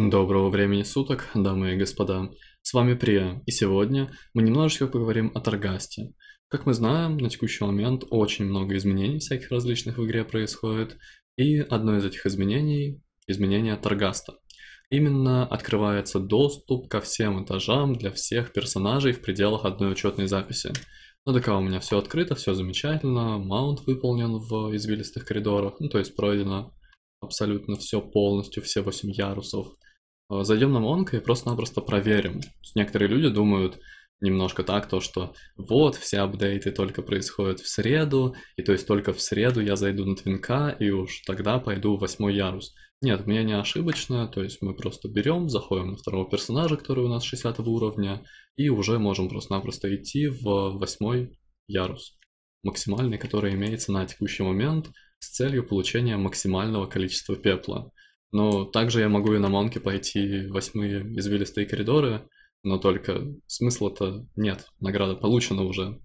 Доброго времени суток, дамы и господа. С вами Прия, и сегодня мы немножечко поговорим о Таргасте. Как мы знаем, на текущий момент очень много изменений всяких различных в игре происходит, и одно из этих изменений – изменение Таргаста. Именно открывается доступ ко всем этажам для всех персонажей в пределах одной учетной записи. Ну так а у меня все открыто, все замечательно, маунт выполнен в извилистых коридорах, ну то есть пройдено абсолютно все полностью, все 8 ярусов – Э, Зайдем на Монка и просто-напросто проверим. Некоторые люди думают немножко так, то что вот, все апдейты только происходят в среду, и то есть только в среду я зайду на твинка, и уж тогда пойду в восьмой ярус. Нет, не ошибочное, то есть мы просто берем, заходим на второго персонажа, который у нас 60 уровня, и уже можем просто-напросто идти в восьмой ярус, максимальный, который имеется на текущий момент, с целью получения максимального количества пепла. Но также я могу и на Монке пойти восьмые извилистые коридоры, но только смысла-то нет, награда получена уже.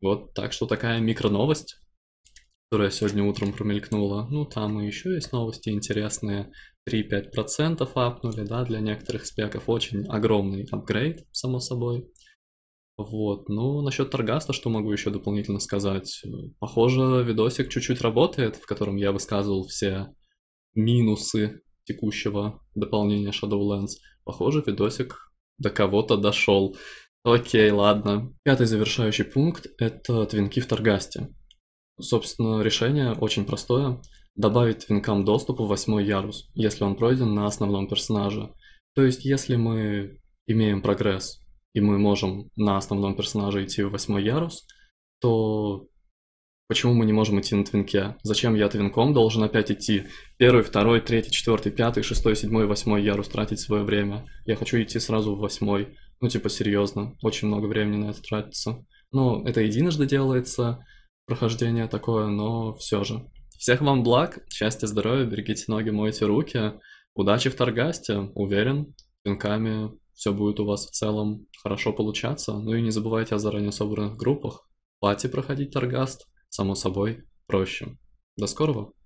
Вот, так что такая микро-новость, которая сегодня утром промелькнула. Ну, там и еще есть новости интересные. 3-5% апнули, да, для некоторых спеков очень огромный апгрейд, само собой. Вот, ну, насчет Таргаста, что могу еще дополнительно сказать? Похоже, видосик чуть-чуть работает, в котором я высказывал все минусы текущего дополнения Shadowlands. Похоже, видосик до кого-то дошел. Окей, ладно. Пятый завершающий пункт — это твинки в Таргасте. Собственно, решение очень простое. Добавить твинкам доступ в восьмой ярус, если он пройден на основном персонаже. То есть, если мы имеем прогресс, и мы можем на основном персонаже идти в восьмой ярус, то Почему мы не можем идти на твинке? Зачем я твинком должен опять идти? Первый, второй, третий, четвертый, пятый, шестой, седьмой, восьмой ярус тратить свое время. Я хочу идти сразу в восьмой. Ну, типа, серьезно, очень много времени на это тратится. Ну, это единожды делается, прохождение такое, но все же. Всех вам благ, счастья, здоровья, берегите ноги, мойте руки. Удачи в Торгасте. уверен, твинками все будет у вас в целом хорошо получаться. Ну и не забывайте о заранее собранных группах. Плати проходить Торгаст само собой проще. До скорого!